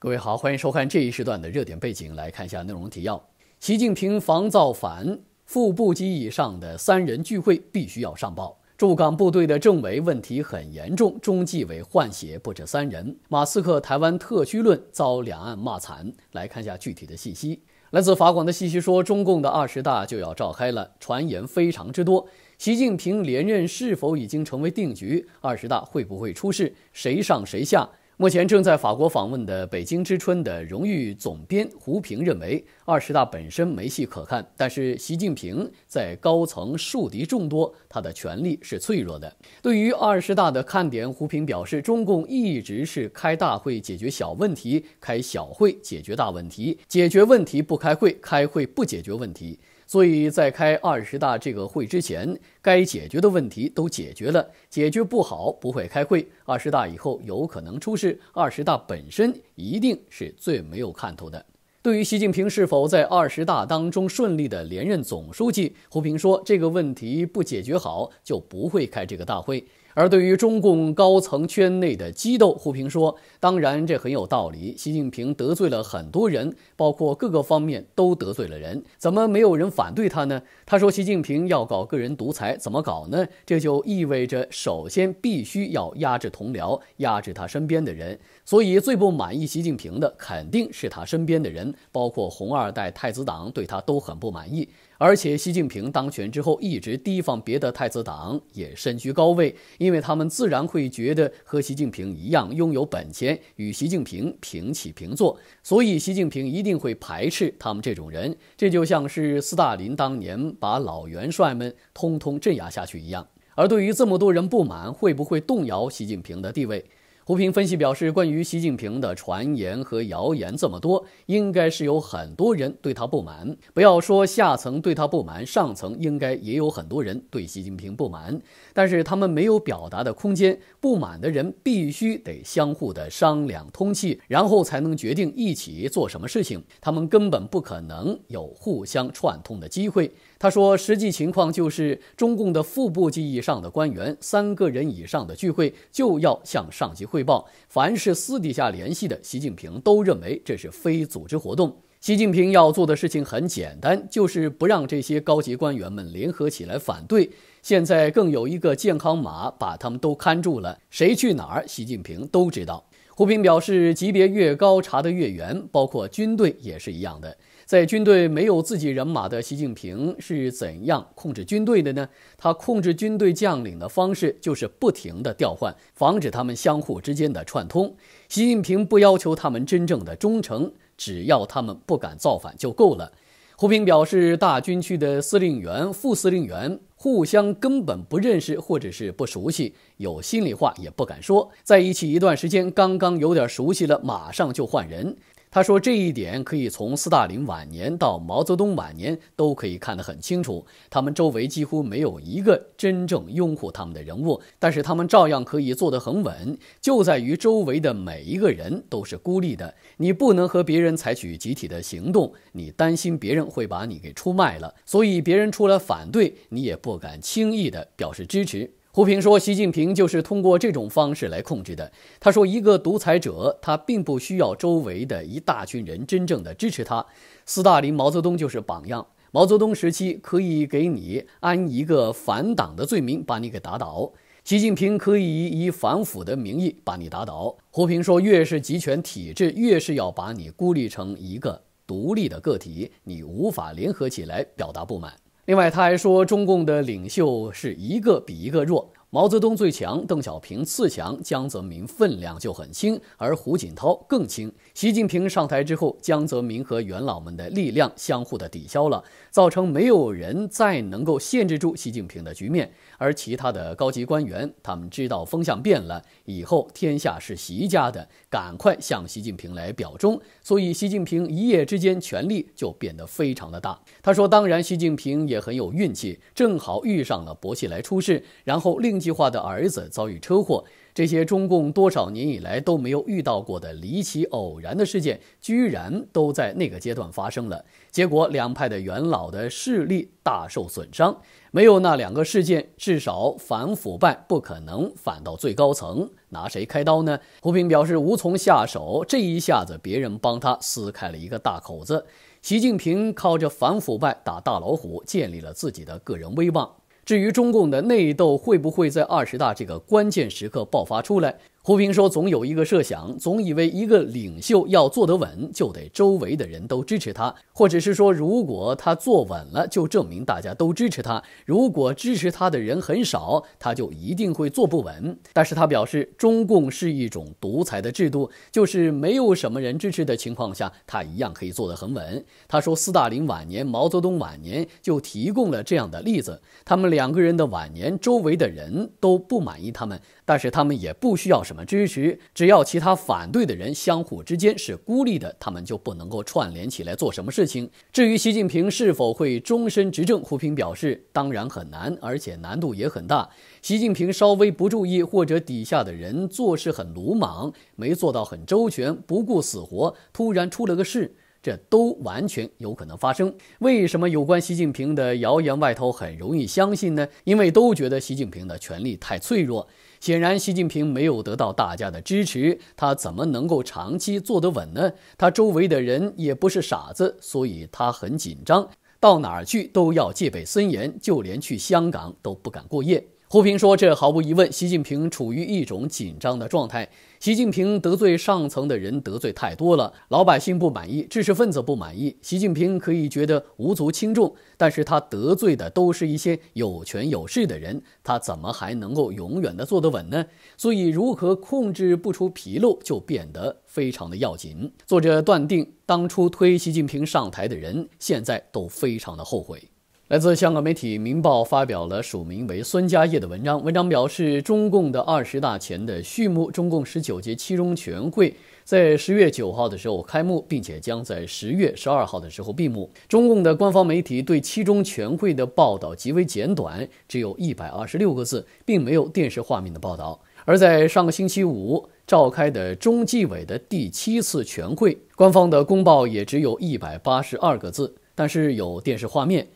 各位好，欢迎收看这一时段的热点背景，来看一下内容提要：习近平防造反，副部级以上的三人聚会必须要上报；驻港部队的政委问题很严重，中纪委换血不止三人；马斯克台湾特区论遭两岸骂惨。来看一下具体的信息。来自法广的信息说：“中共的二十大就要召开了，传言非常之多。习近平连任是否已经成为定局？二十大会不会出事？谁上谁下？”目前正在法国访问的《北京之春》的荣誉总编胡平认为，二十大本身没戏可看，但是习近平在高层树敌众多，他的权力是脆弱的。对于二十大的看点，胡平表示，中共一直是开大会解决小问题，开小会解决大问题，解决问题不开会，开会不解决问题。所以在开二十大这个会之前，该解决的问题都解决了，解决不好不会开会。二十大以后有可能出事，二十大本身一定是最没有看头的。对于习近平是否在二十大当中顺利的连任总书记，胡平说，这个问题不解决好就不会开这个大会。而对于中共高层圈内的激斗，胡平说：“当然，这很有道理。习近平得罪了很多人，包括各个方面都得罪了人，怎么没有人反对他呢？”他说：“习近平要搞个人独裁，怎么搞呢？这就意味着，首先必须要压制同僚，压制他身边的人。”所以，最不满意习近平的肯定是他身边的人，包括红二代、太子党，对他都很不满意。而且，习近平当权之后一直提防别的太子党，也身居高位，因为他们自然会觉得和习近平一样拥有本钱，与习近平平起平坐。所以，习近平一定会排斥他们这种人。这就像是斯大林当年把老元帅们通通镇压下去一样。而对于这么多人不满，会不会动摇习近平的地位？胡平分析表示，关于习近平的传言和谣言这么多，应该是有很多人对他不满。不要说下层对他不满，上层应该也有很多人对习近平不满。但是他们没有表达的空间，不满的人必须得相互的商量通气，然后才能决定一起做什么事情。他们根本不可能有互相串通的机会。他说：“实际情况就是，中共的副部级以上的官员，三个人以上的聚会就要向上级汇报。凡是私底下联系的，习近平都认为这是非组织活动。习近平要做的事情很简单，就是不让这些高级官员们联合起来反对。现在更有一个健康码，把他们都看住了，谁去哪儿，习近平都知道。”胡平表示：“级别越高，查得越严，包括军队也是一样的。”在军队没有自己人马的习近平是怎样控制军队的呢？他控制军队将领的方式就是不停地调换，防止他们相互之间的串通。习近平不要求他们真正的忠诚，只要他们不敢造反就够了。胡平表示，大军区的司令员、副司令员互相根本不认识，或者是不熟悉，有心里话也不敢说，在一起一段时间，刚刚有点熟悉了，马上就换人。他说：“这一点可以从斯大林晚年到毛泽东晚年都可以看得很清楚，他们周围几乎没有一个真正拥护他们的人物，但是他们照样可以坐得很稳，就在于周围的每一个人都是孤立的，你不能和别人采取集体的行动，你担心别人会把你给出卖了，所以别人出来反对你也不敢轻易的表示支持。”胡平说：“习近平就是通过这种方式来控制的。”他说：“一个独裁者，他并不需要周围的一大群人真正的支持他。斯大林、毛泽东就是榜样。毛泽东时期可以给你安一个反党的罪名，把你给打倒；习近平可以以反腐的名义把你打倒。”胡平说：“越是集权体制，越是要把你孤立成一个独立的个体，你无法联合起来表达不满。”另外，他还说，中共的领袖是一个比一个弱，毛泽东最强，邓小平次强，江泽民分量就很轻，而胡锦涛更轻。习近平上台之后，江泽民和元老们的力量相互的抵消了，造成没有人再能够限制住习近平的局面。而其他的高级官员，他们知道风向变了以后，天下是习家的，赶快向习近平来表忠。所以，习近平一夜之间权力就变得非常的大。他说：“当然，习近平也很有运气，正好遇上了薄熙来出事，然后令计划的儿子遭遇车祸。”这些中共多少年以来都没有遇到过的离奇偶然的事件，居然都在那个阶段发生了。结果，两派的元老的势力大受损伤。没有那两个事件，至少反腐败不可能反到最高层，拿谁开刀呢？胡平表示无从下手。这一下子，别人帮他撕开了一个大口子。习近平靠着反腐败打大老虎，建立了自己的个人威望。至于中共的内斗会不会在二十大这个关键时刻爆发出来？胡平说：“总有一个设想，总以为一个领袖要坐得稳，就得周围的人都支持他；或者是说，如果他坐稳了，就证明大家都支持他。如果支持他的人很少，他就一定会坐不稳。”但是他表示，中共是一种独裁的制度，就是没有什么人支持的情况下，他一样可以坐得很稳。他说：“斯大林晚年，毛泽东晚年就提供了这样的例子，他们两个人的晚年，周围的人都不满意他们。”但是他们也不需要什么支持，只要其他反对的人相互之间是孤立的，他们就不能够串联起来做什么事情。至于习近平是否会终身执政，胡平表示，当然很难，而且难度也很大。习近平稍微不注意，或者底下的人做事很鲁莽，没做到很周全，不顾死活，突然出了个事，这都完全有可能发生。为什么有关习近平的谣言外头很容易相信呢？因为都觉得习近平的权力太脆弱。显然，习近平没有得到大家的支持，他怎么能够长期坐得稳呢？他周围的人也不是傻子，所以他很紧张，到哪儿去都要戒备森严，就连去香港都不敢过夜。胡平说：“这毫无疑问，习近平处于一种紧张的状态。习近平得罪上层的人得罪太多了，老百姓不满意，知识分子不满意。习近平可以觉得无足轻重，但是他得罪的都是一些有权有势的人，他怎么还能够永远的坐得稳呢？所以，如何控制不出纰漏，就变得非常的要紧。作者断定，当初推习近平上台的人，现在都非常的后悔。”来自香港媒体《明报》发表了署名为孙家业的文章。文章表示，中共的二十大前的序幕，中共十九届七中全会在十月九号的时候开幕，并且将在十月十二号的时候闭幕。中共的官方媒体对七中全会的报道极为简短，只有一百二十六个字，并没有电视画面的报道。而在上个星期五召开的中纪委的第七次全会，官方的公报也只有一百八十二个字，但是有电视画面。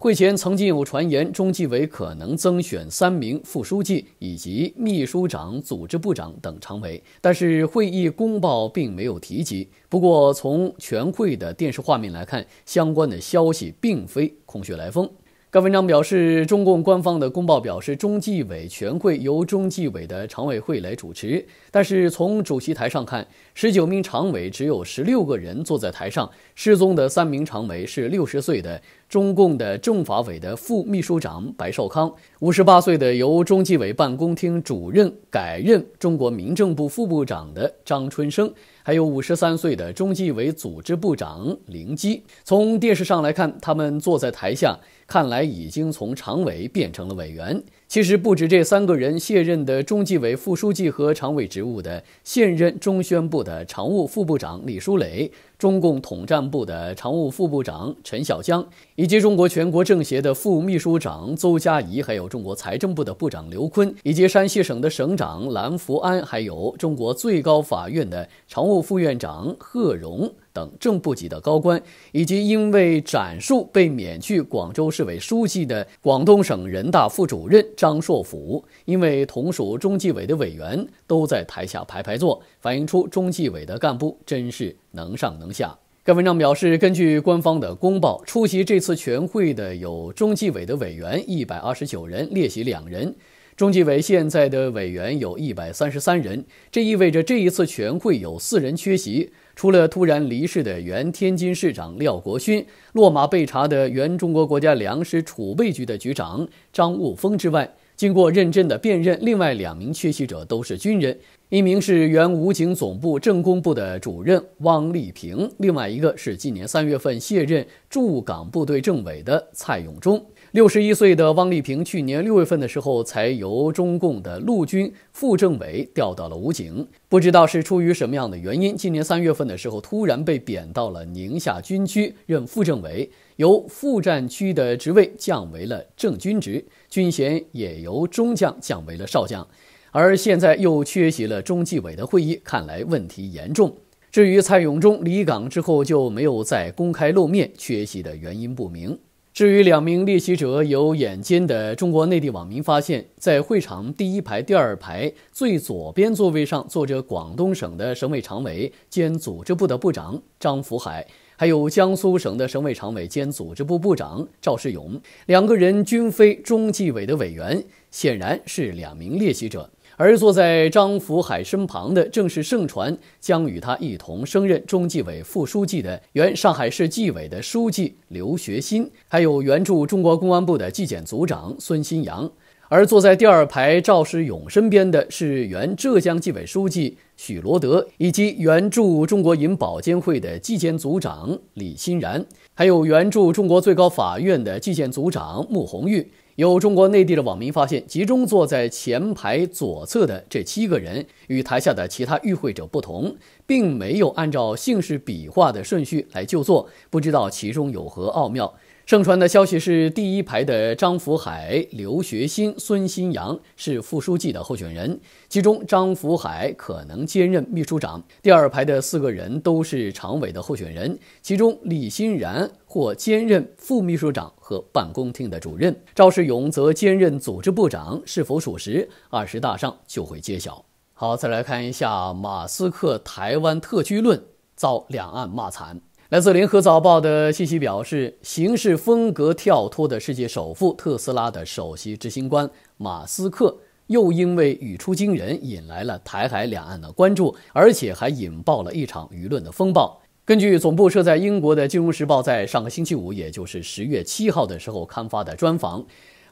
会前曾经有传言，中纪委可能增选三名副书记以及秘书长、组织部长等常委，但是会议公报并没有提及。不过从全会的电视画面来看，相关的消息并非空穴来风。该文章表示，中共官方的公报表示，中纪委全会由中纪委的常委会来主持。但是从主席台上看，十九名常委只有十六个人坐在台上，失踪的三名常委是六十岁的中共的政法委的副秘书长白寿康，五十八岁的由中纪委办公厅主任改任中国民政部副部长的张春生。还有五十三岁的中纪委组织部长林基，从电视上来看，他们坐在台下，看来已经从常委变成了委员。其实不止这三个人，卸任的中纪委副书记和常委职务的，现任中宣部的常务副部长李书磊，中共统战部的常务副部长陈小江，以及中国全国政协的副秘书长邹佳怡，还有中国财政部的部长刘坤，以及山西省的省长蓝福安，还有中国最高法院的常务副院长贺荣。等正部级的高官，以及因为斩树被免去广州市委书记的广东省人大副主任张硕辅，因为同属中纪委的委员都在台下排排坐，反映出中纪委的干部真是能上能下。该文章表示，根据官方的公报，出席这次全会的有中纪委的委员一百二十九人，列席两人。中纪委现在的委员有一百三十三人，这意味着这一次全会有四人缺席。除了突然离世的原天津市长廖国勋、落马被查的原中国国家粮食储备局的局长张务峰之外，经过认真的辨认，另外两名缺席者都是军人，一名是原武警总部政工部的主任汪立平，另外一个是今年三月份卸任驻港部队政委的蔡永忠。六十一岁的汪丽萍去年六月份的时候，才由中共的陆军副政委调到了武警。不知道是出于什么样的原因，今年三月份的时候，突然被贬到了宁夏军区任副政委，由副战区的职位降为了正军职，军衔也由中将降为了少将。而现在又缺席了中纪委的会议，看来问题严重。至于蔡永忠离岗之后就没有再公开露面，缺席的原因不明。至于两名猎奇者，有眼尖的中国内地网民发现，在会场第一排、第二排最左边座位上坐着广东省的省委常委兼组织部的部长张福海，还有江苏省的省委常委兼组织部部长赵世勇，两个人均非中纪委的委员，显然是两名猎奇者。而坐在张福海身旁的，正是盛传将与他一同升任中纪委副书记的原上海市纪委的书记刘学新，还有原驻中国公安部的纪检组长孙新阳。而坐在第二排赵世勇身边的是原浙江纪委书记许罗德，以及原驻中国银保监会的纪检组长李欣然，还有原驻中国最高法院的纪检组长穆红玉。有中国内地的网民发现，集中坐在前排左侧的这七个人与台下的其他与会者不同，并没有按照姓氏笔画的顺序来就座，不知道其中有何奥妙。盛传的消息是，第一排的张福海、刘学新、孙新阳是副书记的候选人，其中张福海可能兼任秘书长。第二排的四个人都是常委的候选人，其中李欣然。或兼任副秘书长和办公厅的主任，赵世勇则兼任组织部长，是否属实？二十大上就会揭晓。好，再来看一下马斯克台湾特区论遭两岸骂惨。来自联合早报的信息表示，行事风格跳脱的世界首富特斯拉的首席执行官马斯克，又因为语出惊人，引来了台海两岸的关注，而且还引爆了一场舆论的风暴。根据总部设在英国的《金融时报》在上个星期五，也就是十月七号的时候刊发的专访，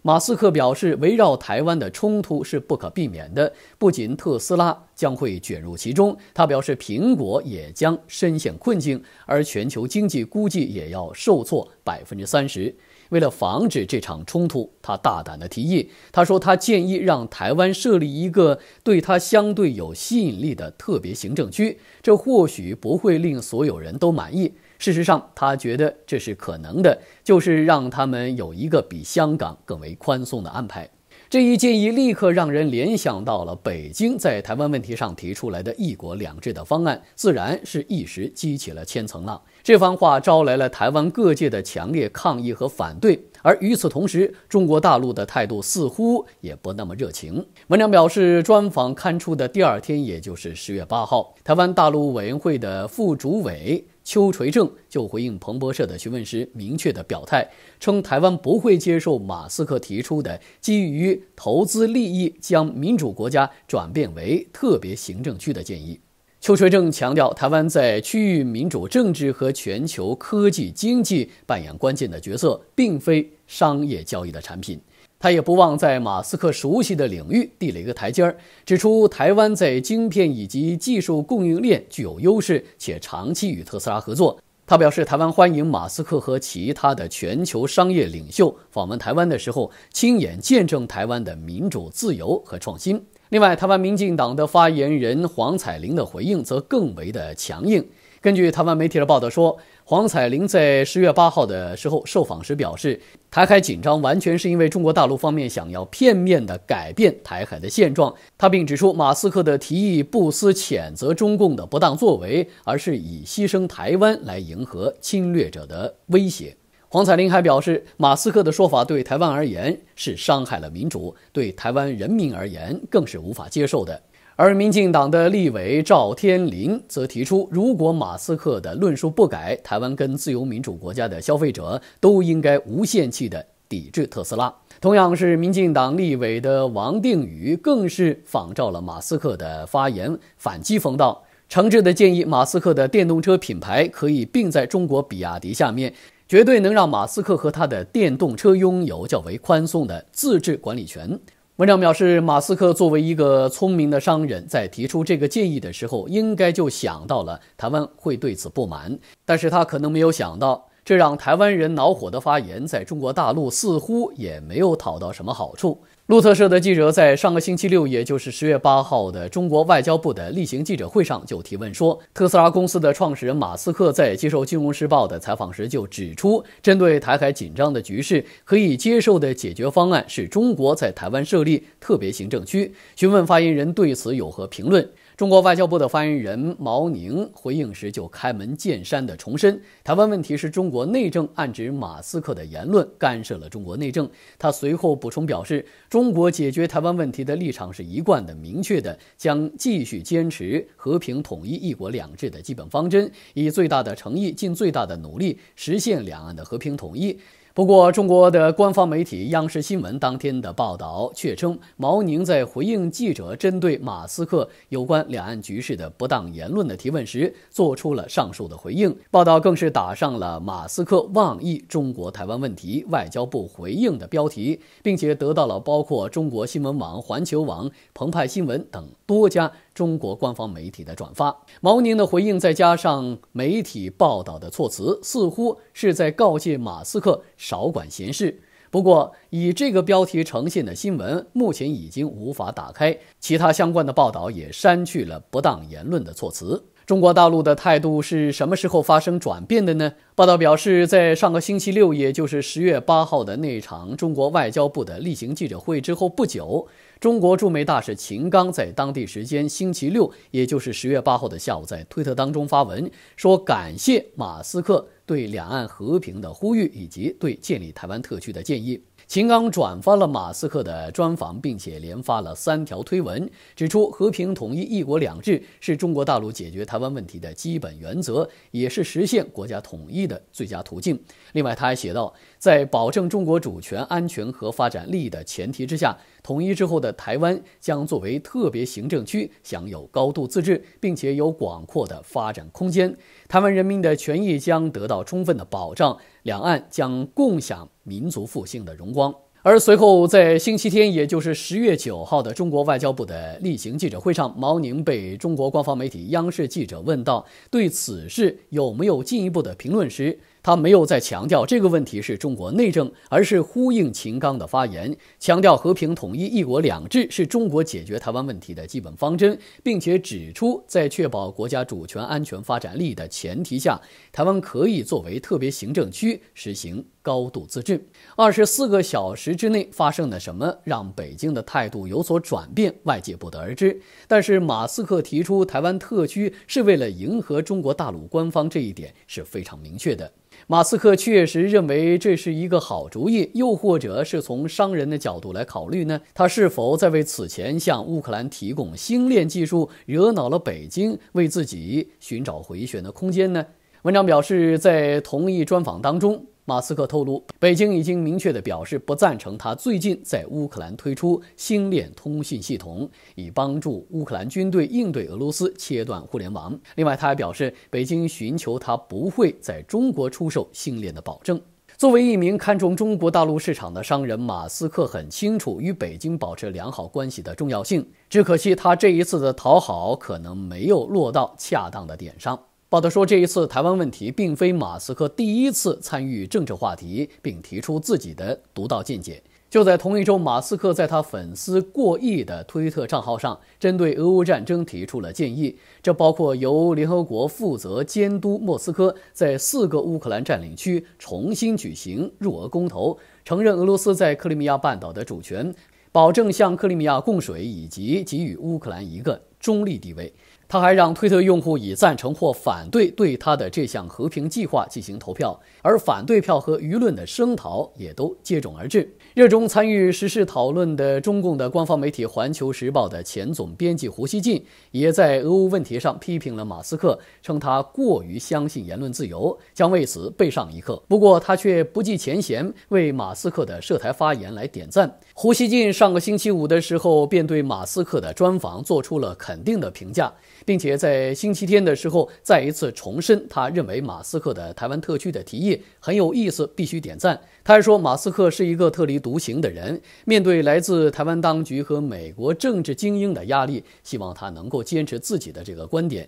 马斯克表示，围绕台湾的冲突是不可避免的，不仅特斯拉将会卷入其中，他表示苹果也将深陷困境，而全球经济估计也要受挫百分之三十。为了防止这场冲突，他大胆地提议。他说：“他建议让台湾设立一个对他相对有吸引力的特别行政区。这或许不会令所有人都满意。事实上，他觉得这是可能的，就是让他们有一个比香港更为宽松的安排。”这一建议立刻让人联想到了北京在台湾问题上提出来的“一国两制”的方案，自然是一时激起了千层浪。这番话招来了台湾各界的强烈抗议和反对，而与此同时，中国大陆的态度似乎也不那么热情。文章表示，专访刊出的第二天，也就是十月八号，台湾大陆委员会的副主委邱垂正就回应彭博社的询问时，明确的表态称，台湾不会接受马斯克提出的基于投资利益将民主国家转变为特别行政区的建议。邱垂正强调，台湾在区域民主政治和全球科技经济扮演关键的角色，并非商业交易的产品。他也不忘在马斯克熟悉的领域递了一个台阶儿，指出台湾在晶片以及技术供应链具有优势，且长期与特斯拉合作。他表示，台湾欢迎马斯克和其他的全球商业领袖访问台湾的时候，亲眼见证台湾的民主、自由和创新。另外，台湾民进党的发言人黄彩玲的回应则更为的强硬。根据台湾媒体的报道说，黄彩玲在十月八号的时候受访时表示，台海紧张完全是因为中国大陆方面想要片面的改变台海的现状。他并指出，马斯克的提议不思谴责中共的不当作为，而是以牺牲台湾来迎合侵略者的威胁。黄彩玲还表示，马斯克的说法对台湾而言是伤害了民主，对台湾人民而言更是无法接受的。而民进党的立委赵天麟则提出，如果马斯克的论述不改，台湾跟自由民主国家的消费者都应该无限期的抵制特斯拉。同样是民进党立委的王定宇更是仿照了马斯克的发言反击，风道诚挚的建议马斯克的电动车品牌可以并在中国比亚迪下面。绝对能让马斯克和他的电动车拥有较为宽松的自治管理权。文章表示，马斯克作为一个聪明的商人，在提出这个建议的时候，应该就想到了台湾会对此不满，但是他可能没有想到。这让台湾人恼火的发言，在中国大陆似乎也没有讨到什么好处。路透社的记者在上个星期六，也就是十月八号的中国外交部的例行记者会上就提问说，特斯拉公司的创始人马斯克在接受《金融时报》的采访时就指出，针对台海紧张的局势，可以接受的解决方案是中国在台湾设立特别行政区。询问发言人对此有何评论？中国外交部的发言人毛宁回应时就开门见山地重申，台湾问题是中国内政，暗指马斯克的言论干涉了中国内政。他随后补充表示，中国解决台湾问题的立场是一贯的、明确的，将继续坚持和平统一、一国两制的基本方针，以最大的诚意、尽最大的努力，实现两岸的和平统一。不过，中国的官方媒体央视新闻当天的报道却称，毛宁在回应记者针对马斯克有关两岸局势的不当言论的提问时，做出了上述的回应。报道更是打上了“马斯克妄议中国台湾问题，外交部回应”的标题，并且得到了包括中国新闻网、环球网、澎湃新闻等多家。中国官方媒体的转发，毛宁的回应，再加上媒体报道的措辞，似乎是在告诫马斯克少管闲事。不过，以这个标题呈现的新闻目前已经无法打开，其他相关的报道也删去了不当言论的措辞。中国大陆的态度是什么时候发生转变的呢？报道表示，在上个星期六，也就是十月八号的那场中国外交部的例行记者会之后不久，中国驻美大使秦刚在当地时间星期六，也就是十月八号的下午，在推特当中发文说，感谢马斯克对两岸和平的呼吁以及对建立台湾特区的建议。秦刚转发了马斯克的专访，并且连发了三条推文，指出和平统一、一国两制是中国大陆解决台湾问题的基本原则，也是实现国家统一的最佳途径。另外，他还写道，在保证中国主权、安全和发展利益的前提之下，统一之后的台湾将作为特别行政区，享有高度自治，并且有广阔的发展空间，台湾人民的权益将得到充分的保障。两岸将共享民族复兴的荣光。而随后在星期天，也就是十月九号的中国外交部的例行记者会上，毛宁被中国官方媒体央视记者问到对此事有没有进一步的评论时。他没有再强调这个问题是中国内政，而是呼应秦刚的发言，强调和平统一、一国两制是中国解决台湾问题的基本方针，并且指出，在确保国家主权、安全、发展利益的前提下，台湾可以作为特别行政区实行。高度自治。二十四个小时之内发生了什么，让北京的态度有所转变，外界不得而知。但是马斯克提出台湾特区是为了迎合中国大陆官方这一点是非常明确的。马斯克确实认为这是一个好主意，又或者是从商人的角度来考虑呢？他是否在为此前向乌克兰提供星链技术惹恼了北京，为自己寻找回旋的空间呢？文章表示，在同一专访当中。马斯克透露，北京已经明确地表示不赞成他最近在乌克兰推出星链通信系统，以帮助乌克兰军队应对俄罗斯切断互联网。另外，他还表示，北京寻求他不会在中国出售星链的保证。作为一名看中中国大陆市场的商人，马斯克很清楚与北京保持良好关系的重要性。只可惜，他这一次的讨好可能没有落到恰当的点上。报道说，这一次台湾问题并非马斯克第一次参与政治话题，并提出自己的独到见解。就在同一周，马斯克在他粉丝过亿的推特账号上，针对俄乌战争提出了建议，这包括由联合国负责监督莫斯科在四个乌克兰占领区重新举行入俄公投，承认俄罗斯在克里米亚半岛的主权，保证向克里米亚供水，以及给予乌克兰一个中立地位。他还让推特用户以赞成或反对对他的这项和平计划进行投票，而反对票和舆论的声讨也都接踵而至。热衷参与时事讨论的中共的官方媒体《环球时报》的前总编辑胡锡进也在俄乌问题上批评了马斯克，称他过于相信言论自由，将为此备上一课。不过他却不计前嫌，为马斯克的涉台发言来点赞。胡锡进上个星期五的时候便对马斯克的专访做出了肯定的评价，并且在星期天的时候再一次重申，他认为马斯克的台湾特区的提议很有意思，必须点赞。他还说，马斯克是一个特立独行的人，面对来自台湾当局和美国政治精英的压力，希望他能够坚持自己的这个观点。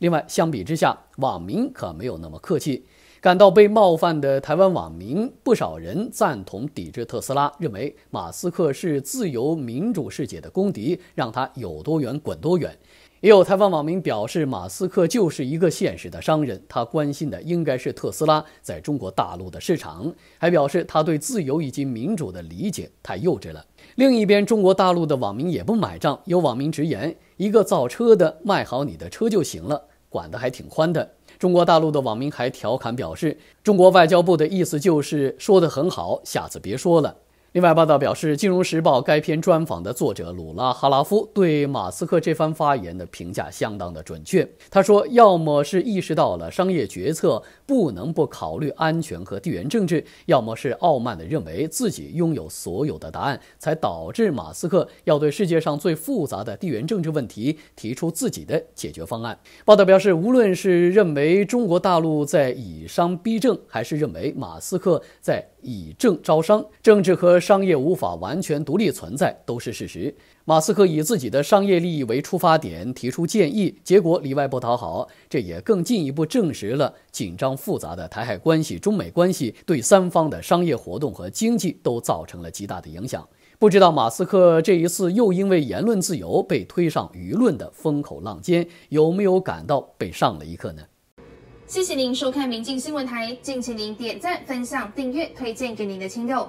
另外，相比之下，网民可没有那么客气。感到被冒犯的台湾网民，不少人赞同抵制特斯拉，认为马斯克是自由民主世界的公敌，让他有多远滚多远。也有台湾网民表示，马斯克就是一个现实的商人，他关心的应该是特斯拉在中国大陆的市场。还表示他对自由以及民主的理解太幼稚了。另一边，中国大陆的网民也不买账，有网民直言：“一个造车的，卖好你的车就行了，管得还挺宽的。”中国大陆的网民还调侃表示：“中国外交部的意思就是说的很好，下次别说了。”另外，报道表示，《金融时报》该篇专访的作者鲁拉哈拉夫对马斯克这番发言的评价相当的准确。他说，要么是意识到了商业决策不能不考虑安全和地缘政治，要么是傲慢地认为自己拥有所有的答案，才导致马斯克要对世界上最复杂的地缘政治问题提出自己的解决方案。报道表示，无论是认为中国大陆在以商逼政，还是认为马斯克在以政招商，政治和商业无法完全独立存在都是事实。马斯克以自己的商业利益为出发点提出建议，结果里外不讨好。这也更进一步证实了紧张复杂的台海关系、中美关系对三方的商业活动和经济都造成了极大的影响。不知道马斯克这一次又因为言论自由被推上舆论的风口浪尖，有没有感到被上了一课呢？谢谢您收看民进新闻台，敬请您点赞、分享、订阅、推荐给您的亲友。